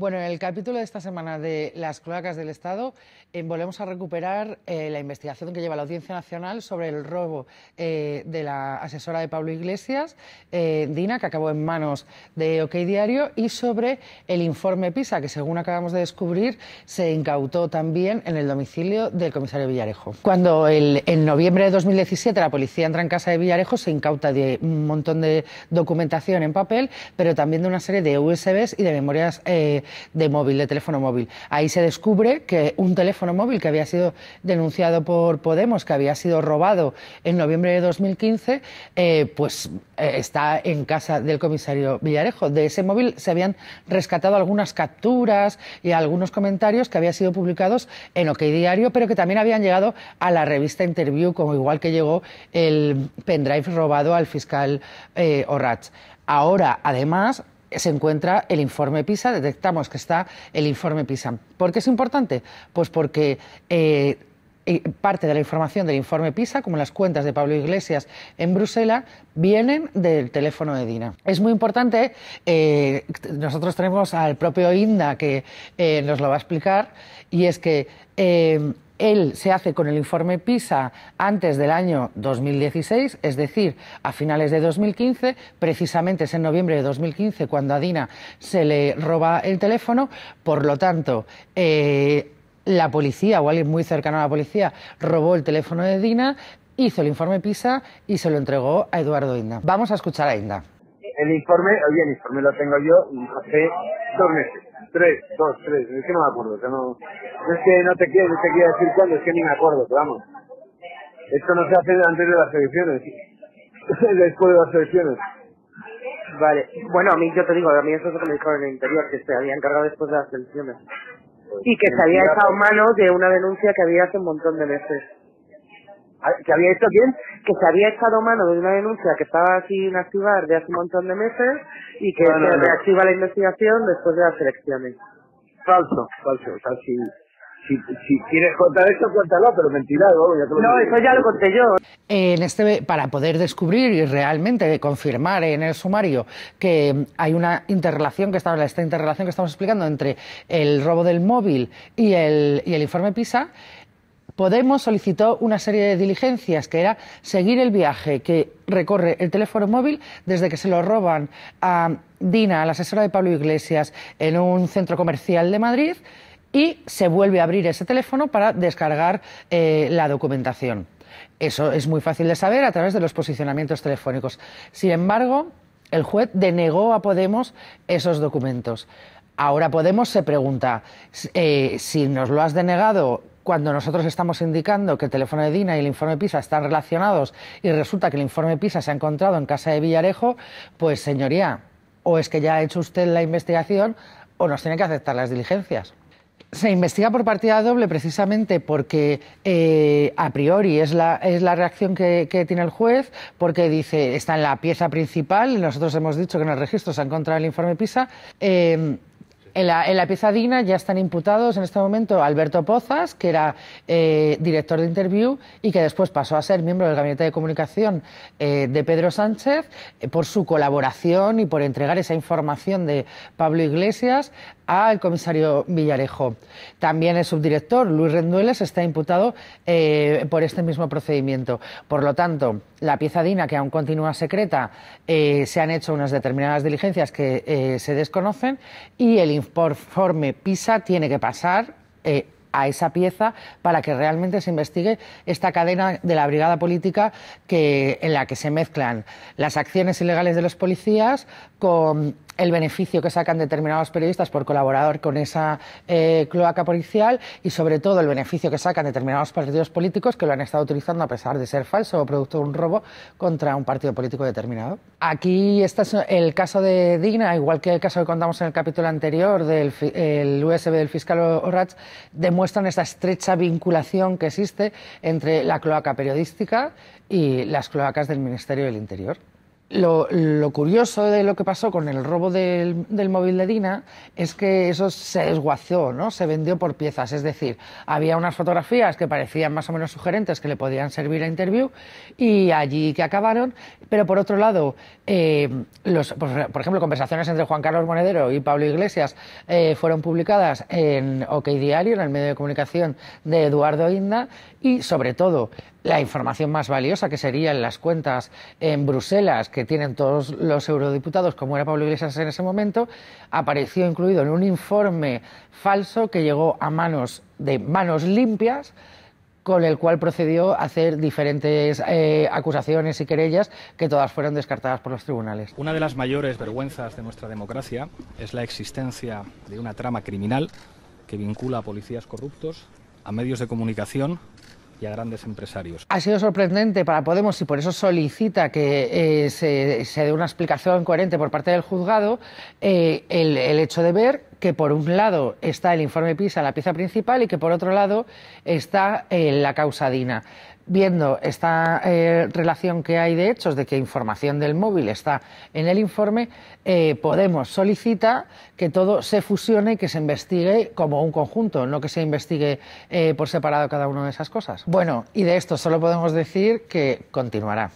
Bueno, en el capítulo de esta semana de las cloacas del Estado eh, volvemos a recuperar eh, la investigación que lleva la Audiencia Nacional sobre el robo eh, de la asesora de Pablo Iglesias, Dina, que acabó en manos de OK Diario, y sobre el informe PISA, que según acabamos de descubrir se incautó también en el domicilio del comisario Villarejo. Cuando en noviembre de 2017 la policía entra en casa de Villarejo, se incauta de un montón de documentación en papel, pero también de una serie de USBs y de memorias de móvil, de teléfono móvil. Ahí se descubre que un teléfono móvil que había sido denunciado por Podemos, que había sido robado en noviembre de 2015, eh, pues eh, está en casa del comisario Villarejo. De ese móvil se habían rescatado algunas capturas y algunos comentarios que habían sido publicados en OK Diario, pero que también habían llegado a la revista Interview, como igual que llegó el pendrive robado al fiscal eh, Ahora, además, se encuentra el informe PISA, detectamos que está el informe PISA. ¿Por qué es importante? Pues porque eh, parte de la información del informe PISA, como las cuentas de Pablo Iglesias en Bruselas, vienen del teléfono de Dina. Es muy importante, eh, nosotros tenemos al propio INDA que eh, nos lo va a explicar, y es que... Eh, él se hace con el informe PISA antes del año 2016, es decir, a finales de 2015, precisamente es en noviembre de 2015 cuando a Dina se le roba el teléfono, por lo tanto, la policía o alguien muy cercano a la policía robó el teléfono de Dina, hizo el informe PISA y se lo entregó a Eduardo Inda. Vamos a escuchar a Inda. El informe, oye, el informe lo tengo yo hace dos meses. Tres, dos, tres. Es que no me acuerdo. no, es que no te quiero, no te quiero decir cuándo, es que ni me acuerdo, pero vamos. Esto no se hace antes de las elecciones. Después de las elecciones. Vale. Bueno, a mí yo te digo, a mí eso es lo que me dijo en el interior, que se había encargado después de las elecciones y que se había echado mano de una denuncia que había hace un montón de meses. Ah, ¿Que había hecho bien? Que se había echado mano de una denuncia que estaba sin activar de hace un montón de meses y que se reactiva la investigación después de las elecciones. Falso, falso. O si, quieres contar esto, cuéntalo, pero mentira, ¿no? no, eso ya lo conté yo. En este, para poder descubrir y realmente confirmar en el sumario que hay una interrelación que estamos, esta interrelación que estamos explicando entre el robo del móvil y el, y el informe PISA, Podemos solicitó una serie de diligencias, que era seguir el viaje que recorre el teléfono móvil desde que se lo roban a Dina, la asesora de Pablo Iglesias, en un centro comercial de Madrid, y se vuelve a abrir ese teléfono para descargar eh, la documentación. Eso es muy fácil de saber a través de los posicionamientos telefónicos. Sin embargo, el juez denegó a Podemos esos documentos. Ahora Podemos se pregunta, eh, si nos lo has denegado cuando nosotros estamos indicando que el teléfono de Dina y el informe PISA están relacionados y resulta que el informe PISA se ha encontrado en casa de Villarejo, pues señoría, o es que ya ha hecho usted la investigación o nos tiene que aceptar las diligencias. Se investiga por partida doble precisamente porque eh, a priori es la, reacción que, tiene el juez, porque dice, está en la pieza principal, nosotros hemos dicho que en el registro se ha encontrado el informe PISA. Em, en la, pieza digna ya están imputados en este momento Alberto Pozas, que era eh, director de Interview y que después pasó a ser miembro del Gabinete de Comunicación eh, de Pedro Sánchez por su colaboración y por entregar esa información de Pablo Iglesias al comisario Villarejo. También el subdirector Luis Rendueles está imputado eh, por este mismo procedimiento. Por lo tanto, la pieza DINA, que aún continúa secreta, eh, se han hecho unas determinadas diligencias que eh, se desconocen y el informe PISA tiene que pasar a esa pieza para que realmente se investigue esta cadena de la brigada política que, en la que se mezclan las acciones ilegales de los policías con el beneficio que sacan determinados periodistas por colaborar con esa eh, cloaca policial y sobre todo el beneficio que sacan determinados partidos políticos que lo han estado utilizando a pesar de ser falso o producto de un robo contra un partido político determinado. Aquí está el caso de Digna, igual que el caso que contamos en el capítulo anterior del USB del fiscal Orrach, demuestran esta estrecha vinculación que existe entre la cloaca periodística y las cloacas del Ministerio del Interior. Lo, curioso de lo que pasó con el robo del, móvil de Dina es que eso se desguazó, ¿no? Se vendió por piezas. Es decir, había unas fotografías que parecían más o menos sugerentes que le podían servir a interview y allí que acabaron. Pero por otro lado, eh, por ejemplo, conversaciones entre Juan Carlos Monedero y Pablo Iglesias eh, fueron publicadas en OK Diario, en el medio de comunicación de Eduardo Inda, y sobre todo la información más valiosa que serían las cuentas en Bruselas que tienen todos los eurodiputados, como era Pablo Iglesias en ese momento, apareció incluido en un informe falso que llegó a manos de manos limpias con el cual procedió a hacer diferentes eh, acusaciones y querellas que todas fueron descartadas por los tribunales. Una de las mayores vergüenzas de nuestra democracia es la existencia de una trama criminal que vincula a policías corruptos, a medios de comunicación, y a grandes empresarios. Ha sido sorprendente para Podemos y por eso solicita que eh, se, se, dé una explicación coherente por parte del juzgado eh, el, el hecho de ver que por un lado está el informe PISA, la pieza principal, y que por otro lado está la eh, la causadina. Viendo esta eh, relación que hay de hechos, de que información del móvil está en el informe, eh, Podemos solicita que todo se fusione y que se investigue como un conjunto, no que se investigue por separado cada una de esas cosas. Bueno, y de esto solo podemos decir que continuará.